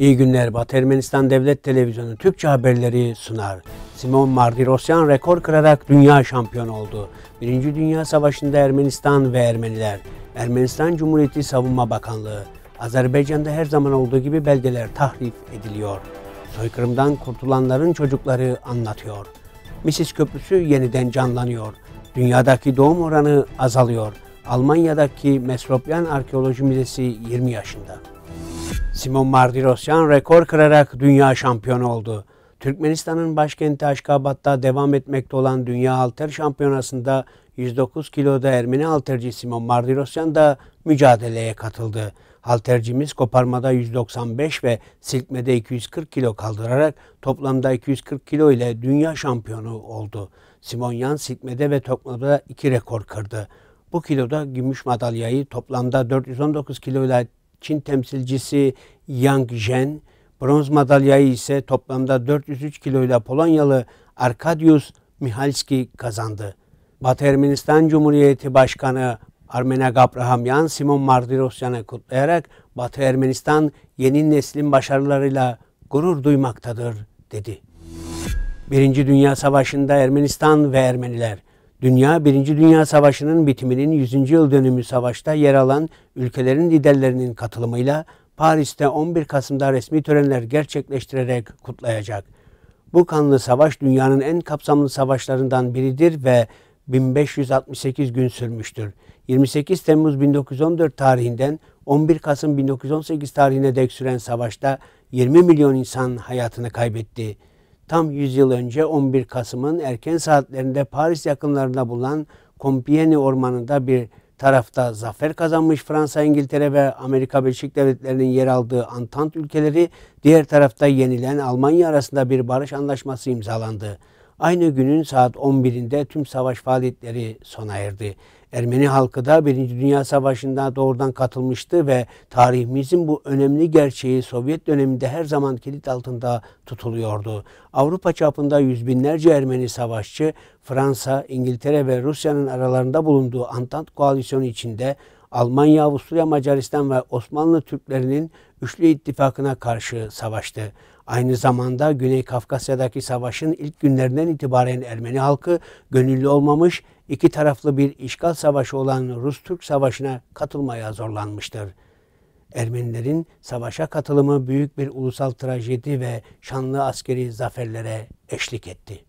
İyi günler Batı Ermenistan Devlet Televizyonu Türkçe haberleri sunar. Simon Mardirosyan rekor kırarak dünya şampiyonu oldu. Birinci Dünya Savaşı'nda Ermenistan ve Ermeniler. Ermenistan Cumhuriyeti Savunma Bakanlığı. Azerbaycan'da her zaman olduğu gibi belgeler tahrip ediliyor. Soykırımdan kurtulanların çocukları anlatıyor. Misis Köprüsü yeniden canlanıyor. Dünyadaki doğum oranı azalıyor. Almanya'daki Mesropyan Arkeoloji Müzesi 20 yaşında. Simon Mardirosyan rekor kırarak dünya şampiyonu oldu. Türkmenistan'ın başkenti Aşkabat'ta devam etmekte olan Dünya Halter Şampiyonası'nda 109 kiloda Ermeni halterci Simon Mardirosyan da mücadeleye katıldı. Haltercimiz koparmada 195 ve silkmede 240 kilo kaldırarak toplamda 240 kilo ile dünya şampiyonu oldu. Simonyan silkmede ve toplamda iki rekor kırdı. Bu kiloda gümüş madalyayı toplamda 419 kilo ile Çin temsilcisi Yang Zhen, bronz madalyayı ise toplamda 403 kiloyla Polonyalı Arkadiusz Mihalski kazandı. Batı Ermenistan Cumhuriyeti Başkanı Armena Gabrahamyan, Simon Mardirosyan'ı kutlayarak Batı Ermenistan yeni neslin başarılarıyla gurur duymaktadır dedi. Birinci Dünya Savaşı'nda Ermenistan ve Ermeniler Dünya, Birinci Dünya Savaşı'nın bitiminin 100. yıl dönümü savaşta yer alan ülkelerin liderlerinin katılımıyla Paris'te 11 Kasım'da resmi törenler gerçekleştirerek kutlayacak. Bu kanlı savaş dünyanın en kapsamlı savaşlarından biridir ve 1568 gün sürmüştür. 28 Temmuz 1914 tarihinden 11 Kasım 1918 tarihine dek süren savaşta 20 milyon insan hayatını kaybetti tam 100 yıl önce 11 Kasım'ın erken saatlerinde Paris yakınlarında bulunan Compiègne ormanında bir tarafta zafer kazanmış Fransa, İngiltere ve Amerika Birleşik Devletleri'nin yer aldığı Antant ülkeleri, diğer tarafta yenilen Almanya arasında bir barış anlaşması imzalandı. Aynı günün saat 11'inde tüm savaş faaliyetleri sona erdi. Ermeni halkı da Birinci Dünya Savaşı'nda doğrudan katılmıştı ve tarihimizin bu önemli gerçeği Sovyet döneminde her zaman kilit altında tutuluyordu. Avrupa çapında yüz binlerce Ermeni savaşçı Fransa, İngiltere ve Rusya'nın aralarında bulunduğu Antant koalisyonu içinde Almanya, Avusturya, Macaristan ve Osmanlı Türklerinin üçlü ittifakına karşı savaştı. Aynı zamanda Güney Kafkasya'daki savaşın ilk günlerinden itibaren Ermeni halkı gönüllü olmamış, iki taraflı bir işgal savaşı olan Rus-Türk savaşına katılmaya zorlanmıştır. Ermenilerin savaşa katılımı büyük bir ulusal trajedi ve şanlı askeri zaferlere eşlik etti.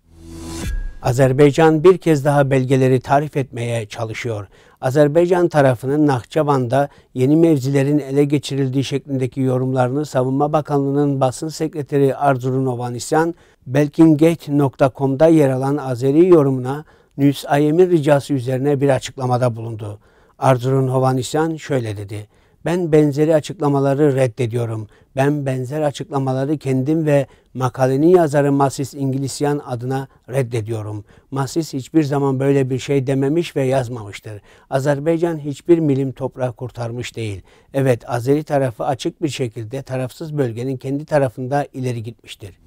Azerbaycan bir kez daha belgeleri tarif etmeye çalışıyor. Azerbaycan tarafının Nahçıvan'da yeni mevzilerin ele geçirildiği şeklindeki yorumlarını Savunma Bakanlığı'nın basın sekreteri Arzu Novanisyan, belkingate.com'da yer alan Azeri yorumuna News IM'in ricası üzerine bir açıklamada bulundu. Arzu Novanisyan şöyle dedi. Ben benzeri açıklamaları reddediyorum. Ben benzer açıklamaları kendim ve makalenin yazarı Masis İngilizyan adına reddediyorum. Masis hiçbir zaman böyle bir şey dememiş ve yazmamıştır. Azerbaycan hiçbir milim toprağı kurtarmış değil. Evet Azeri tarafı açık bir şekilde tarafsız bölgenin kendi tarafında ileri gitmiştir.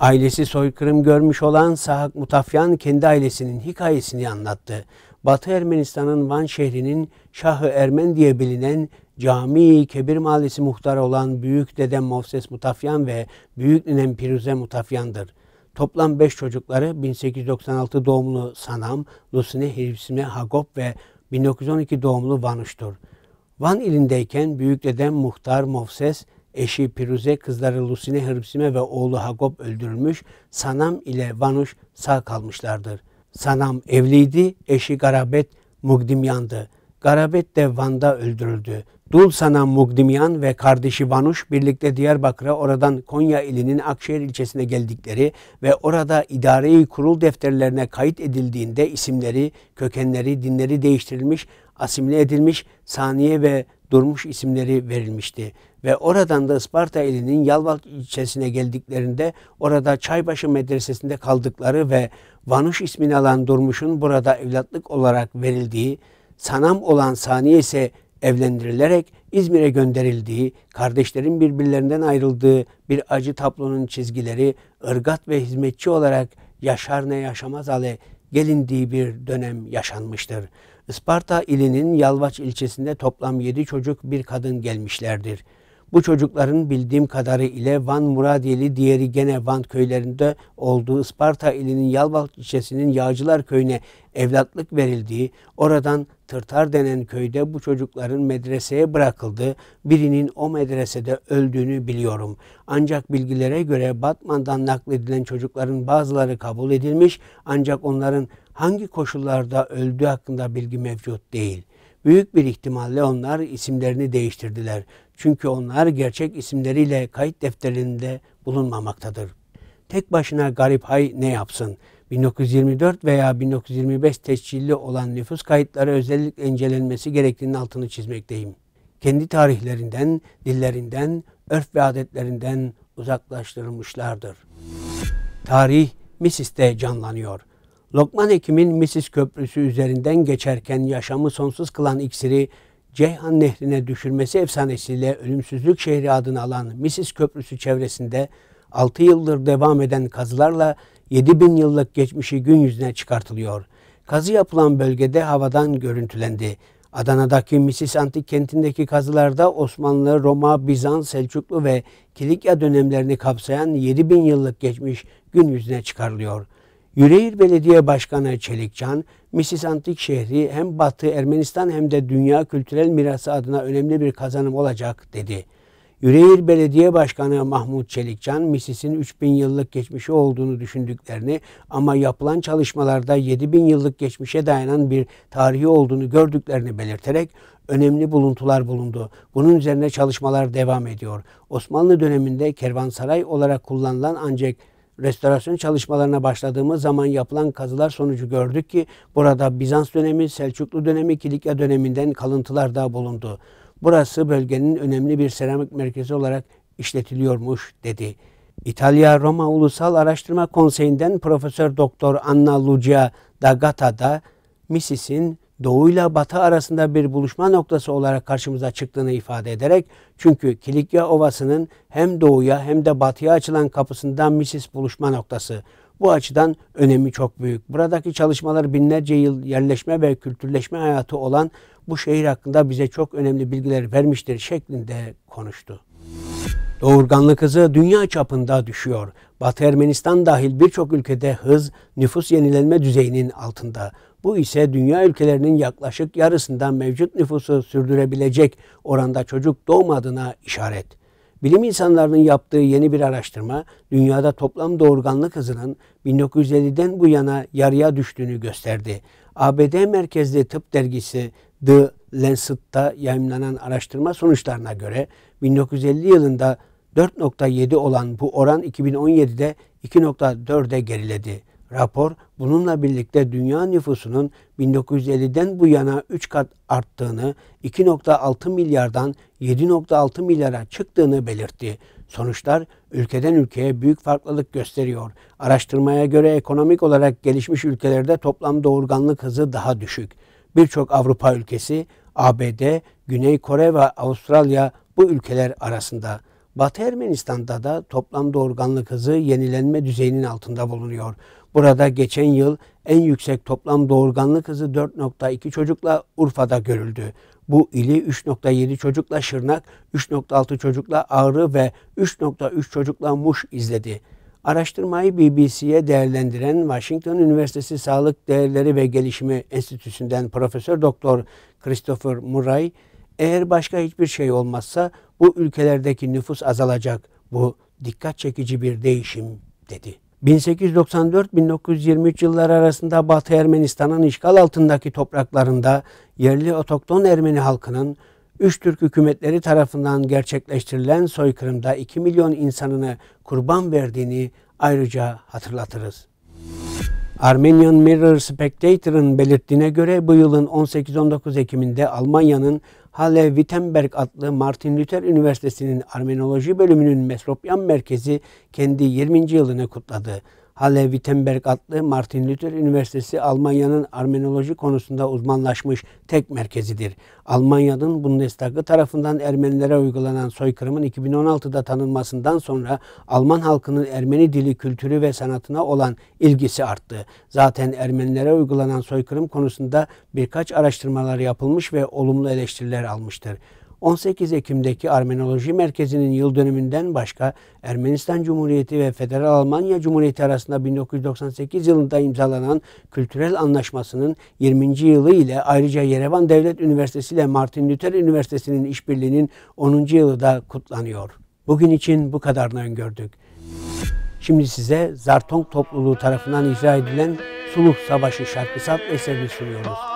Ailesi soykırım görmüş olan Sahak Mutafyan kendi ailesinin hikayesini anlattı. Batı Ermenistan'ın Van şehrinin Şahı Ermen diye bilinen Cami Kebir Mahallesi muhtarı olan Büyük Dedem Moses Mutafyan ve Büyük Ninem Piruze Mutafyan'dır. Toplam 5 çocukları 1896 doğumlu Sanam, Lusine Hirsine Hagop ve 1912 doğumlu Vanuş'tur. Van ilindeyken büyük dedem Muhtar Mofses, eşi Piruze, kızları Lusine Hırbsime ve oğlu Hagop öldürülmüş, Sanam ile Vanuş sağ kalmışlardır.'' Sanam evliydi, eşi Garabet Mugdimyan'dı. Garabet de Van'da öldürüldü. Dul Sanam Mugdimyan ve kardeşi Vanuş birlikte Diyarbakır'a oradan Konya ilinin Akşehir ilçesine geldikleri ve orada idare kurul defterlerine kayıt edildiğinde isimleri, kökenleri, dinleri değiştirilmiş, asimile edilmiş, saniye ve durmuş isimleri verilmişti. Ve oradan da Isparta ilinin Yalvalık ilçesine geldiklerinde orada Çaybaşı Medresesi'nde kaldıkları ve Vanuş ismini alan Durmuş'un burada evlatlık olarak verildiği, Sanam olan Saniye ise evlendirilerek İzmir'e gönderildiği, kardeşlerin birbirlerinden ayrıldığı bir acı tablonun çizgileri ırgat ve hizmetçi olarak yaşar ne yaşamaz hale gelindiği bir dönem yaşanmıştır. Isparta ilinin Yalvaç ilçesinde toplam 7 çocuk bir kadın gelmişlerdir. Bu çocukların bildiğim kadarı ile Van Muradiyeli, diğeri gene Van köylerinde olduğu Isparta ilinin Yalvalık ilçesinin Yağcılar köyüne evlatlık verildiği, oradan Tırtar denen köyde bu çocukların medreseye bırakıldığı, birinin o medresede öldüğünü biliyorum. Ancak bilgilere göre Batman'dan nakledilen çocukların bazıları kabul edilmiş ancak onların hangi koşullarda öldüğü hakkında bilgi mevcut değil.'' Büyük bir ihtimalle onlar isimlerini değiştirdiler. Çünkü onlar gerçek isimleriyle kayıt defterinde bulunmamaktadır. Tek başına Garip Hay ne yapsın? 1924 veya 1925 tescilli olan nüfus kayıtları özellikle incelenmesi gerektiğinin altını çizmekteyim. Kendi tarihlerinden, dillerinden, örf ve adetlerinden uzaklaştırılmışlardır. Tarih Misis'te canlanıyor. Lokman Hekim'in Misis Köprüsü üzerinden geçerken yaşamı sonsuz kılan iksiri Ceyhan Nehri'ne düşürmesi efsanesiyle ölümsüzlük şehri adını alan Misis Köprüsü çevresinde 6 yıldır devam eden kazılarla 7 bin yıllık geçmişi gün yüzüne çıkartılıyor. Kazı yapılan bölgede havadan görüntülendi. Adana'daki Misis Antik kentindeki kazılarda Osmanlı, Roma, Bizans, Selçuklu ve Kilikya dönemlerini kapsayan 7 bin yıllık geçmiş gün yüzüne çıkarılıyor. Yüreğir Belediye Başkanı Çelikcan, Misis Antik şehri hem Batı Ermenistan hem de dünya kültürel mirası adına önemli bir kazanım olacak dedi. Yüreğir Belediye Başkanı Mahmut Çelikcan, Misis'in 3000 yıllık geçmişi olduğunu düşündüklerini ama yapılan çalışmalarda 7000 yıllık geçmişe dayanan bir tarihi olduğunu gördüklerini belirterek önemli buluntular bulundu. Bunun üzerine çalışmalar devam ediyor. Osmanlı döneminde kervansaray olarak kullanılan ancak restorasyon çalışmalarına başladığımız zaman yapılan kazılar sonucu gördük ki burada Bizans dönemi, Selçuklu dönemi, Kilikya döneminden kalıntılar da bulundu. Burası bölgenin önemli bir seramik merkezi olarak işletiliyormuş dedi. İtalya Roma Ulusal Araştırma Konseyi'nden Profesör Doktor Anna Lucia Dagata da Missis'in Doğu ile batı arasında bir buluşma noktası olarak karşımıza çıktığını ifade ederek çünkü Kilikya Ovası'nın hem doğuya hem de batıya açılan kapısından Misis buluşma noktası. Bu açıdan önemi çok büyük. Buradaki çalışmalar binlerce yıl yerleşme ve kültürleşme hayatı olan bu şehir hakkında bize çok önemli bilgiler vermiştir şeklinde konuştu. Doğurganlık hızı dünya çapında düşüyor. Batı Ermenistan dahil birçok ülkede hız nüfus yenilenme düzeyinin altında. Bu ise dünya ülkelerinin yaklaşık yarısından mevcut nüfusu sürdürebilecek oranda çocuk doğmadığına işaret. Bilim insanlarının yaptığı yeni bir araştırma dünyada toplam doğurganlık hızının 1950'den bu yana yarıya düştüğünü gösterdi. ABD merkezli tıp dergisi The Lancet'ta yayınlanan araştırma sonuçlarına göre 1950 yılında 4.7 olan bu oran 2017'de 2.4'e geriledi. Rapor bununla birlikte dünya nüfusunun 1950'den bu yana 3 kat arttığını, 2.6 milyardan 7.6 milyara çıktığını belirtti. Sonuçlar ülkeden ülkeye büyük farklılık gösteriyor. Araştırmaya göre ekonomik olarak gelişmiş ülkelerde toplam doğurganlık hızı daha düşük. Birçok Avrupa ülkesi ABD, Güney Kore ve Avustralya bu ülkeler arasında. Batı Ermenistan'da da toplam doğurganlık hızı yenilenme düzeyinin altında bulunuyor. Burada geçen yıl en yüksek toplam doğurganlık hızı 4.2 çocukla Urfa'da görüldü. Bu ili 3.7 çocukla Şırnak, 3.6 çocukla Ağrı ve 3.3 çocukla Muş izledi. Araştırmayı BBC'ye değerlendiren Washington Üniversitesi Sağlık Değerleri ve Gelişimi Enstitüsü'nden Profesör Doktor Christopher Murray, eğer başka hiçbir şey olmazsa bu ülkelerdeki nüfus azalacak. Bu dikkat çekici bir değişim dedi. 1894-1923 yılları arasında Batı Ermenistan'ın işgal altındaki topraklarında yerli otokton Ermeni halkının Üç Türk hükümetleri tarafından gerçekleştirilen soykırımda 2 milyon insanını kurban verdiğini ayrıca hatırlatırız. Armenian Mirror Spectator'ın belirttiğine göre bu yılın 18-19 Ekim'inde Almanya'nın Halle Wittenberg adlı Martin Luther Üniversitesi'nin Armenoloji bölümünün Mesropyan Merkezi kendi 20. yılını kutladı. Halle Wittenberg adlı Martin Luther Üniversitesi Almanya'nın armenoloji konusunda uzmanlaşmış tek merkezidir. Almanya'nın Bundestag'ı tarafından Ermenilere uygulanan soykırımın 2016'da tanınmasından sonra Alman halkının Ermeni dili, kültürü ve sanatına olan ilgisi arttı. Zaten Ermenilere uygulanan soykırım konusunda birkaç araştırmalar yapılmış ve olumlu eleştiriler almıştır. 18 Ekim'deki Armenoloji Merkezi'nin yıl dönümünden başka Ermenistan Cumhuriyeti ve Federal Almanya Cumhuriyeti arasında 1998 yılında imzalanan Kültürel Anlaşması'nın 20. yılı ile ayrıca Yerevan Devlet Üniversitesi ile Martin Luther Üniversitesi'nin işbirliğinin 10. yılı da kutlanıyor. Bugün için bu kadarını öngördük. Şimdi size Zartong topluluğu tarafından icra edilen Suluh Savaşı şarkısal eserini sunuyoruz.